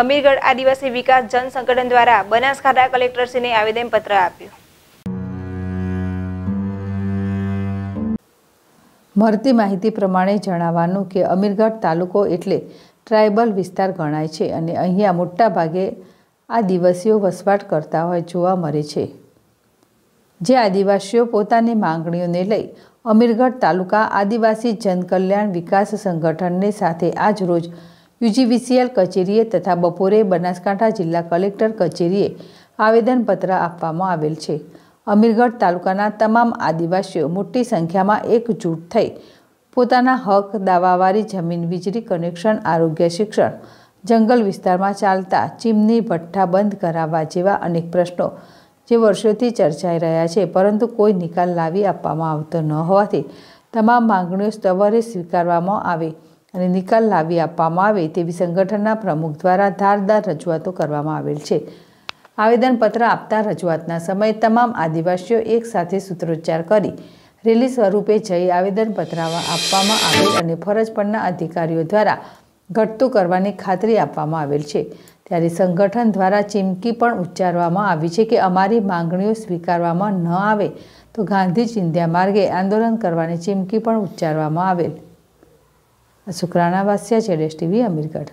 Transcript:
અમીરગઢ આદિવાસી વિકાસ જનસંગઠન દ્વારા બનાસકાંઠા કલેક્ટરશ્રીને આવેદનપત્ર આપ્યું મળતી માહિતી પ્રમાણે જણાવવાનું કે અમીરગઢ તાલુકો એટલે ટ્રાઇબલ વિસ્તાર ગણાય છે અને અહીંયા મોટાભાગે આદિવાસીઓ વસવાટ કરતા હોય જોવા મળે છે જે આદિવાસીઓ પોતાની માંગણીઓને લઈ અમીરગઢ તાલુકા આદિવાસી જનકલ્યાણ વિકાસ સંગઠનને સાથે આજ રોજ યુજીવીસીએલ કચેરીએ તથા બપોરે બનાસકાંઠા જિલ્લા કલેક્ટર કચેરીએ આવેદનપત્ર આપવામાં આવેલ છે અમીરગઢ તાલુકાના તમામ આદિવાસીઓ મોટી સંખ્યામાં એકજૂટ થઈ પોતાના હક દાવાવાળી જમીન વીજળી કનેક્શન આરોગ્ય શિક્ષણ જંગલ વિસ્તારમાં ચાલતા ચીમની ભઠ્ઠા બંધ કરાવવા જેવા અનેક પ્રશ્નો જે વર્ષોથી ચર્ચાઈ રહ્યા છે પરંતુ કોઈ નિકાલ લાવી આપવામાં આવતો ન હોવાથી તમામ માંગણીઓ સ્તવરે સ્વીકારવામાં આવે અને નિકાલ લાવી આપવામાં આવે તેવી સંગઠનના પ્રમુખ દ્વારા ધારદાર રજૂઆતો કરવામાં આવેલ છે આવેદનપત્ર આપતા રજૂઆતના સમયે તમામ આદિવાસીઓ એકસાથે સૂત્રોચ્ચાર કરી રેલી સ્વરૂપે જઈ આવેદનપત્ર આપવામાં આવેલ અને ફરજ પરના અધિકારીઓ દ્વારા ઘટતું કરવાની ખાતરી આપવામાં આવેલ છે ત્યારે સંગઠન દ્વારા ચીમકી પણ ઉચ્ચારવામાં આવી છે કે અમારી માંગણીઓ સ્વીકારવામાં ન આવે તો ગાંધી ચિંધ્યા માર્ગે આંદોલન કરવાની ચીમકી પણ ઉચ્ચારવામાં આવેલ શુક્રાણા વાસ્યા છે ડેશ ટીવી અમીરગઢ